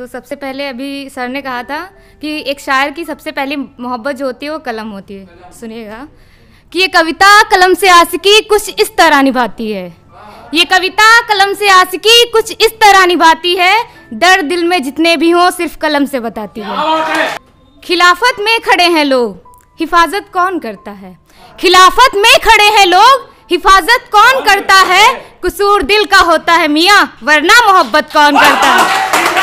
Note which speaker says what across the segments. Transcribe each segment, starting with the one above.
Speaker 1: तो सबसे पहले अभी सर ने कहा था कि एक शायर की सबसे पहली मोहब्बत जो होती है वो कलम होती है सुनिएगा कि ये कविता कलम से आसिकी कुछ इस तरह निभाती है ये कविता कलम से आसिकी कुछ इस तरह निभाती है दर्द दिल में जितने भी हों सिर्फ कलम से बताती है खिलाफत में खड़े हैं लोग हिफाजत कौन करता है खिलाफत में खड़े हैं लोग हिफाजत कौन करता है कसूर दिल का होता है मियाँ वरना मोहब्बत कौन करता है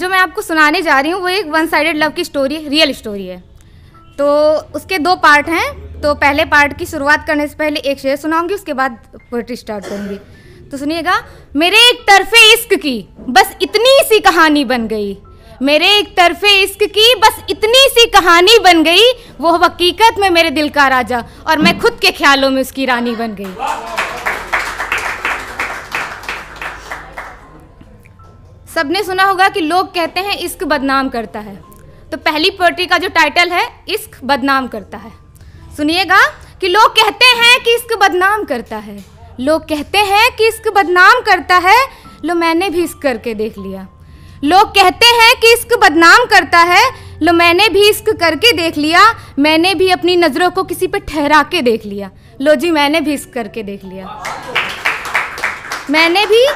Speaker 1: जो मैं आपको सुनाने जा रही हूँ वो एक वन साइडेड लव की स्टोरी रियल स्टोरी है तो उसके दो पार्ट हैं तो पहले पार्ट की शुरुआत करने से पहले एक शेयर सुनाऊंगी उसके बाद पोइट्री स्टार्ट करूंगी तो सुनिएगा मेरे एक तरफे इश्क की बस इतनी सी कहानी बन गई मेरे एक तरफे इश्क की बस इतनी सी कहानी बन गई वो हकीकत में मेरे दिल का राजा और मैं खुद के ख्यालों में उसकी रानी बन गई सबने सुना होगा कि लोग कहते हैं इश्क बदनाम करता है तो पहली पोट्री का जो टाइटल है इश्क बदनाम करता है सुनिएगा कि लोग कहते हैं कि इश्क बदनाम करता है लोग कहते हैं कि इश्क बदनाम करता है लो मैंने भी इश्क करके देख लिया लोग कहते हैं कि इश्क बदनाम करता है लो मैंने भी इश्क करके देख लिया मैंने भी अपनी नज़रों को किसी पर ठहरा के देख लिया लो जी मैंने भी इश्क करके देख लिया मैंने भी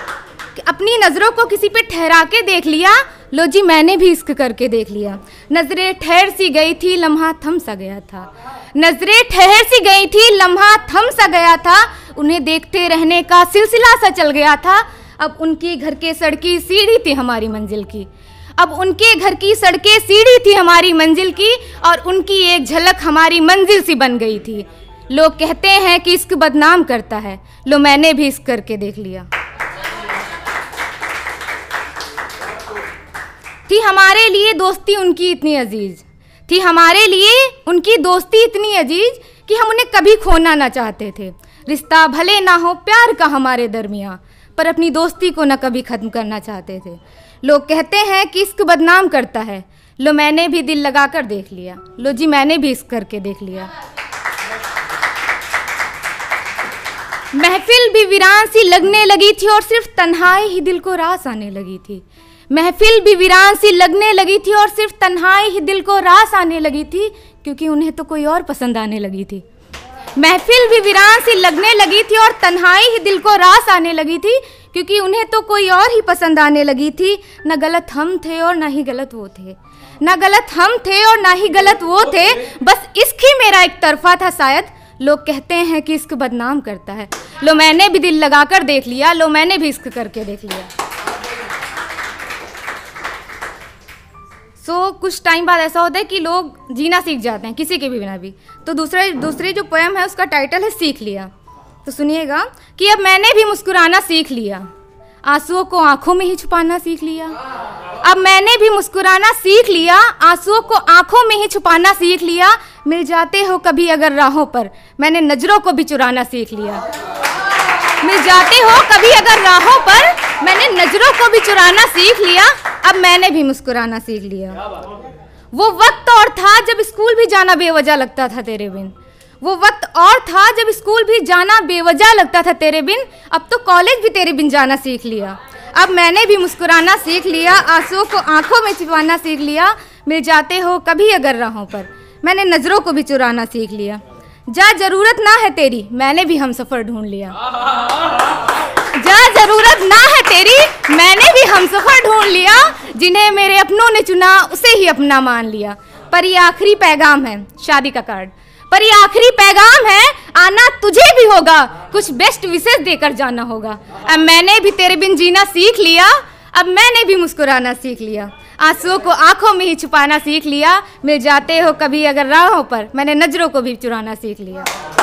Speaker 1: अपनी नज़रों को किसी पे ठहरा के देख लिया लो जी मैंने भी इश्क करके देख लिया नज़रें ठहर सी गई थी लम्हा थम सा गया था नज़रें ठहर सी गई थी लम्हा थम सा गया था उन्हें देखते रहने का सिलसिला सा चल गया था अब उनके घर के सड़की सीढ़ी थी हमारी मंजिल की अब उनके घर की सड़कें सीढ़ी थी हमारी मंजिल की और उनकी एक झलक हमारी मंजिल सी बन गई थी लोग कहते हैं कि इश्क बदनाम करता है लो मैंने भी इश्क करके देख लिया थी हमारे लिए दोस्ती उनकी इतनी अजीज थी हमारे लिए उनकी दोस्ती इतनी अजीज कि हम उन्हें कभी खोना ना चाहते थे रिश्ता भले ना हो प्यार का हमारे दरमिया पर अपनी दोस्ती को न कभी ख़त्म करना चाहते थे लोग कहते हैं कि इश्क बदनाम करता है लो मैंने भी दिल लगा कर देख लिया लो जी मैंने भी इश्क करके देख लिया महफिल भी वीरान सी लगने लगी थी और सिर्फ तन्हाई ही दिल को रास आने लगी थी महफिल भी वीरान सी लगने लगी थी और सिर्फ तन्हाई ही दिल को रास आने लगी थी क्योंकि उन्हें तो कोई और पसंद आने लगी थी महफिल भी वीरान सी लगने लगी थी और तन्हाई ही दिल को रास आने लगी थी क्योंकि उन्हें तो कोई और ही पसंद आने लगी थी न गलत हम थे और ना ही गलत वो थे ना गलत हम थे और ना ही गलत वो थे बस इसकी मेरा एक तरफा था शायद लोग कहते हैं कि इसको बदनाम करता है लो मैंने भी दिल लगाकर देख लिया लो मैंने भी इसको करके देख लिया सो so, कुछ टाइम बाद ऐसा होता है कि लोग जीना सीख जाते हैं किसी के भी बिना भी तो दूसरा दूसरी जो पोएम है उसका टाइटल है सीख लिया तो सुनिएगा कि अब मैंने भी मुस्कुराना सीख लिया आंसुओं को आंखों में ही छुपाना सीख लिया अब मैंने भी मुस्कुराना सीख लिया आंसुओं को आंखों में ही छुपाना सीख लिया मिल जाते हो कभी अगर राहों पर मैंने नज़रों को भी चुराना सीख लिया मिल जाते हो कभी अगर राहों पर मैंने नज़रों को भी चुराना सीख लिया अब मैंने भी मुस्कुराना सीख लिया वो वक्त और था जब स्कूल भी जाना बेवजह लगता था तेरे बिन वो वक्त और था जब स्कूल भी जाना बेवजह लगता था तेरे बिन अब तो कॉलेज भी तेरे बिन जाना सीख लिया अब मैंने भी मुस्कुराना सीख लिया आंसू को आंखों में छिपाना सीख लिया मिल जाते हो कभी अगर राहों पर मैंने नज़रों को भी चुराना सीख लिया जा जरूरत ना है तेरी मैंने भी हम सफ़र ढूंढ लिया जा जरूरत ना है तेरी मैंने भी हम सफर ढूंढ लिया जिन्हें मेरे अपनों ने चुना उसे ही अपना मान लिया पर ये आखिरी पैगाम है शादी का कार्ड पर ये आखिरी पैगाम है आना तुझे भी होगा कुछ बेस्ट विशेष देकर जाना होगा अब मैंने भी तेरे बिन जीना सीख लिया अब मैंने भी मुस्कुराना सीख लिया आंसुओं को आंखों में ही छुपाना सीख लिया मिल जाते हो कभी अगर राहों पर मैंने नजरों को भी चुराना सीख लिया